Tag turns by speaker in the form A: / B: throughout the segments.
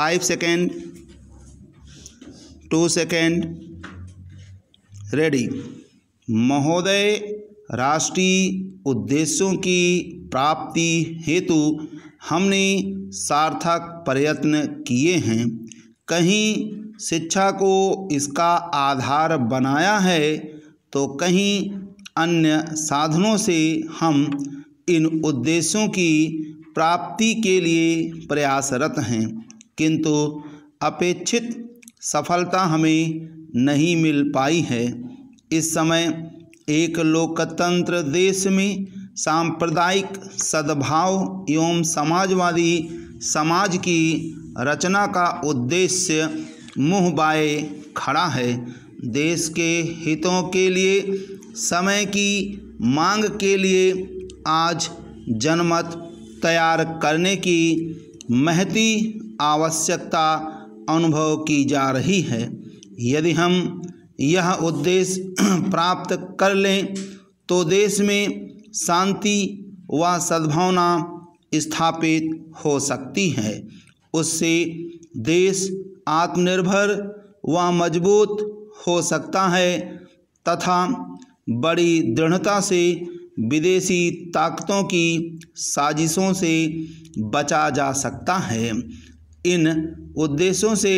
A: five second two second ready महोदय राष्ट्रीय उद्देश्यों की प्राप्ति हेतु हमने सार्थक प्रयत्न किए हैं कहीं शिक्षा को इसका आधार बनाया है तो कहीं अन्य साधनों से हम इन उद्देश्यों की प्राप्ति के लिए प्रयासरत हैं किंतु अपेक्षित सफलता हमें नहीं मिल पाई है इस समय एक लोकतंत्र देश में सांप्रदायिक सद्भाव एवं समाजवादी समाज की रचना का उद्देश्य मुँह बाए खड़ा है देश के हितों के लिए समय की मांग के लिए आज जनमत तैयार करने की महती आवश्यकता अनुभव की जा रही है यदि हम यह उद्देश्य प्राप्त कर लें तो देश में शांति व सद्भावना स्थापित हो सकती है उससे देश आत्मनिर्भर व मजबूत हो सकता है तथा बड़ी दृढ़ता से विदेशी ताकतों की साजिशों से बचा जा सकता है इन उद्देश्यों से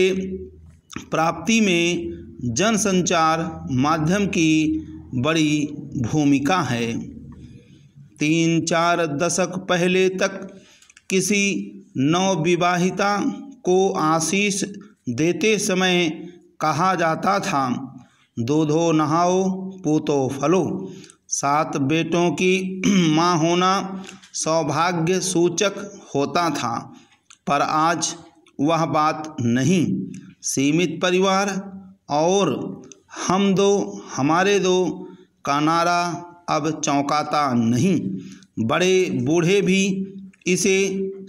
A: प्राप्ति में जनसंचार माध्यम की बड़ी भूमिका है तीन चार दशक पहले तक किसी नवविवाहिता को आशीष देते समय कहा जाता था दो धो नहाओ पोतो फलो सात बेटों की माँ होना सौभाग्य सूचक होता था पर आज वह बात नहीं सीमित परिवार और हम दो हमारे दो का नारा अब चौंकाता नहीं बड़े बूढ़े भी इसे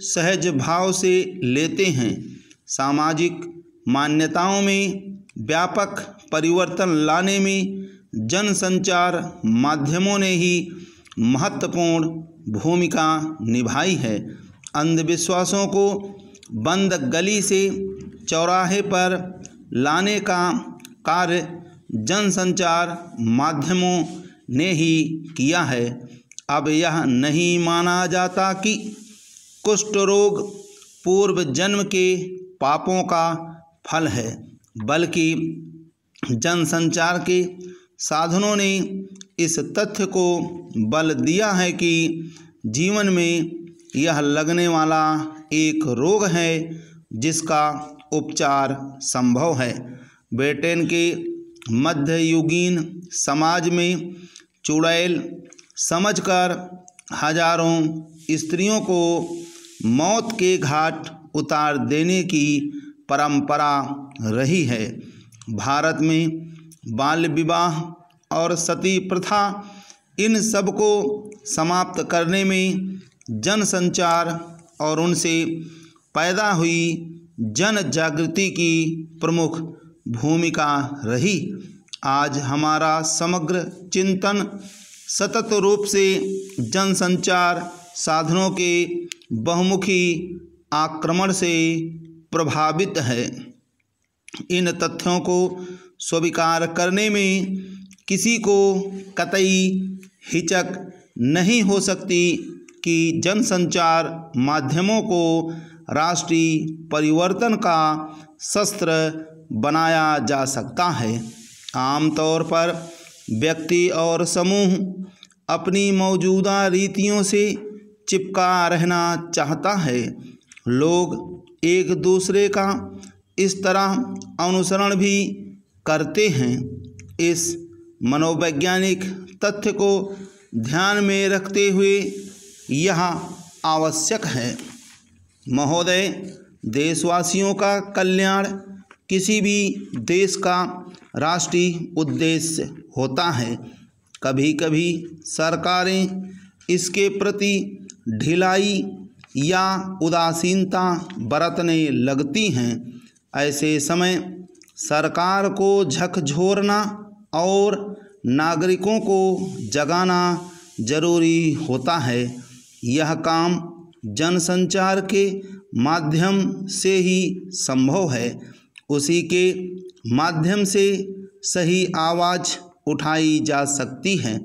A: सहज भाव से लेते हैं सामाजिक मान्यताओं में व्यापक परिवर्तन लाने में जनसंचार माध्यमों ने ही महत्वपूर्ण भूमिका निभाई है अंधविश्वासों को बंद गली से चौराहे पर लाने का कार्य जनसंचार माध्यमों ने ही किया है अब यह नहीं माना जाता कि कुष्ठ रोग पूर्व जन्म के पापों का फल है बल्कि जनसंचार के साधनों ने इस तथ्य को बल दिया है कि जीवन में यह लगने वाला एक रोग है जिसका उपचार संभव है ब्रिटेन के मध्ययुगीन समाज में चुड़ैल समझकर हजारों स्त्रियों को मौत के घाट उतार देने की परंपरा रही है भारत में बाल विवाह और सती प्रथा इन सब को समाप्त करने में जनसंचार और उनसे पैदा हुई जन जागृति की प्रमुख भूमिका रही आज हमारा समग्र चिंतन सतत रूप से जनसंचार साधनों के बहुमुखी आक्रमण से प्रभावित है इन तथ्यों को स्वीकार करने में किसी को कतई हिचक नहीं हो सकती कि जनसंचार माध्यमों को राष्ट्रीय परिवर्तन का शस्त्र बनाया जा सकता है आमतौर पर व्यक्ति और समूह अपनी मौजूदा रीतियों से चिपका रहना चाहता है लोग एक दूसरे का इस तरह अनुसरण भी करते हैं इस मनोवैज्ञानिक तथ्य को ध्यान में रखते हुए यह आवश्यक है महोदय देशवासियों का कल्याण किसी भी देश का राष्ट्रीय उद्देश्य होता है कभी कभी सरकारें इसके प्रति ढिलाई या उदासीनता बरतने लगती हैं ऐसे समय सरकार को झकझोरना और नागरिकों को जगाना जरूरी होता है यह काम जनसंचार के माध्यम से ही संभव है उसी के माध्यम से सही आवाज़ उठाई जा सकती है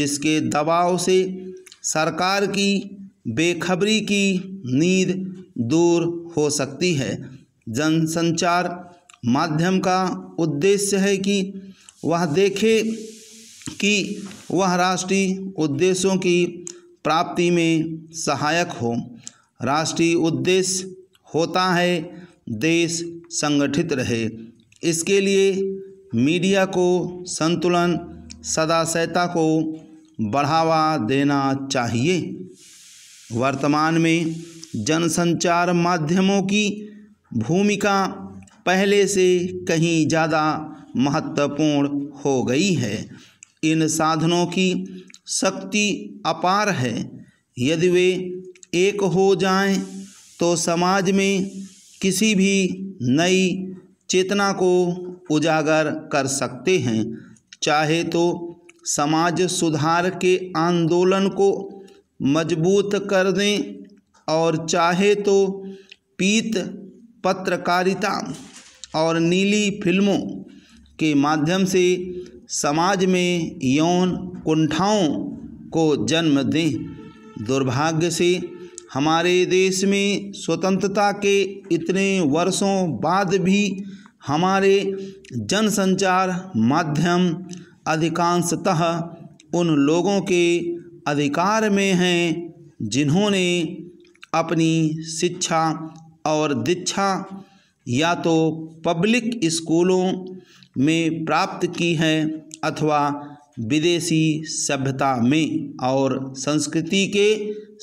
A: जिसके दबाव से सरकार की बेखबरी की नींद दूर हो सकती है जनसंचार माध्यम का उद्देश्य है कि वह देखे कि वह राष्ट्रीय उद्देश्यों की प्राप्ति में सहायक हो राष्ट्रीय उद्देश्य होता है देश संगठित रहे इसके लिए मीडिया को संतुलन सदाशयता को बढ़ावा देना चाहिए वर्तमान में जनसंचार माध्यमों की भूमिका पहले से कहीं ज़्यादा महत्वपूर्ण हो गई है इन साधनों की शक्ति अपार है यदि वे एक हो जाएं तो समाज में किसी भी नई चेतना को उजागर कर सकते हैं चाहे तो समाज सुधार के आंदोलन को मजबूत कर दें और चाहे तो पीत पत्रकारिता और नीली फिल्मों के माध्यम से समाज में यौन कुंठाओं को जन्म दें दुर्भाग्य से हमारे देश में स्वतंत्रता के इतने वर्षों बाद भी हमारे जनसंचार माध्यम अधिकांशतः उन लोगों के अधिकार में हैं जिन्होंने अपनी शिक्षा और दीक्षा या तो पब्लिक स्कूलों में प्राप्त की है अथवा विदेशी सभ्यता में और संस्कृति के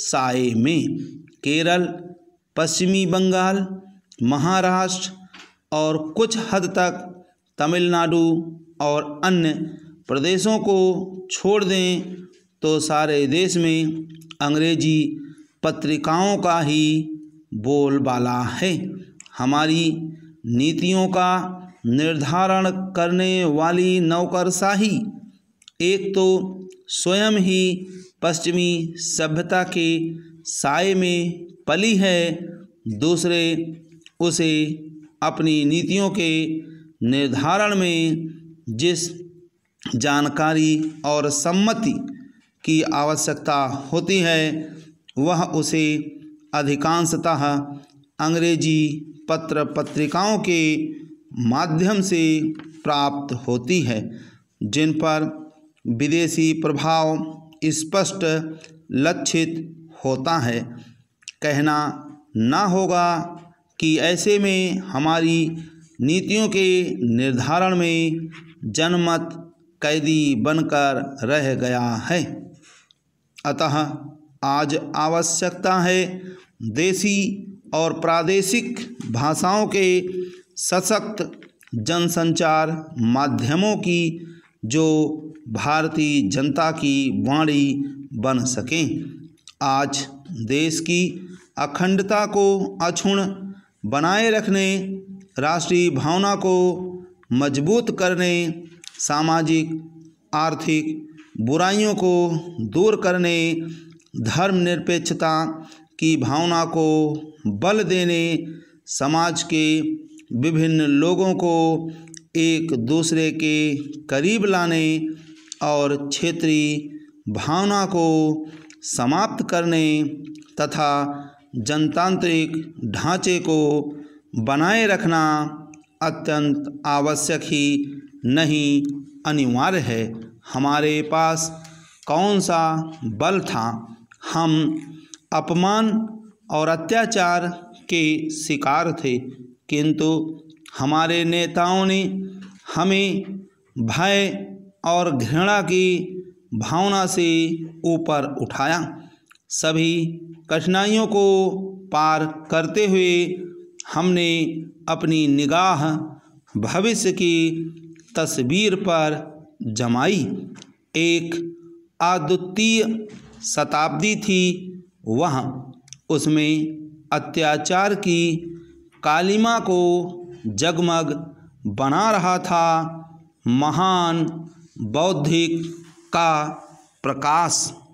A: साय में केरल पश्चिमी बंगाल महाराष्ट्र और कुछ हद तक तमिलनाडु और अन्य प्रदेशों को छोड़ दें तो सारे देश में अंग्रेजी पत्रिकाओं का ही बोलबाला है हमारी नीतियों का निर्धारण करने वाली नौकरशाही एक तो स्वयं ही पश्चिमी सभ्यता के साय में पली है दूसरे उसे अपनी नीतियों के निर्धारण में जिस जानकारी और सम्मति की आवश्यकता होती है वह उसे अधिकांशतः अंग्रेजी पत्र पत्रिकाओं के माध्यम से प्राप्त होती है जिन पर विदेशी प्रभाव स्पष्ट लक्षित होता है कहना ना होगा कि ऐसे में हमारी नीतियों के निर्धारण में जनमत कैदी बनकर रह गया है अतः आज आवश्यकता है देसी और प्रादेशिक भाषाओं के सशक्त जनसंचार माध्यमों की जो भारतीय जनता की वाणी बन सकें आज देश की अखंडता को अक्षुण बनाए रखने राष्ट्रीय भावना को मजबूत करने सामाजिक आर्थिक बुराइयों को दूर करने धर्मनिरपेक्षता की भावना को बल देने समाज के विभिन्न लोगों को एक दूसरे के करीब लाने और क्षेत्रीय भावना को समाप्त करने तथा जनतांत्रिक ढांचे को बनाए रखना अत्यंत आवश्यक ही नहीं अनिवार्य है हमारे पास कौन सा बल था हम अपमान और अत्याचार के शिकार थे किंतु हमारे नेताओं ने हमें भय और घृणा की भावना से ऊपर उठाया सभी कठिनाइयों को पार करते हुए हमने अपनी निगाह भविष्य की तस्वीर पर जमाई एक अद्वितीय शताब्दी थी वह उसमें अत्याचार की कालिमा को जगमग बना रहा था महान बौद्धिक का प्रकाश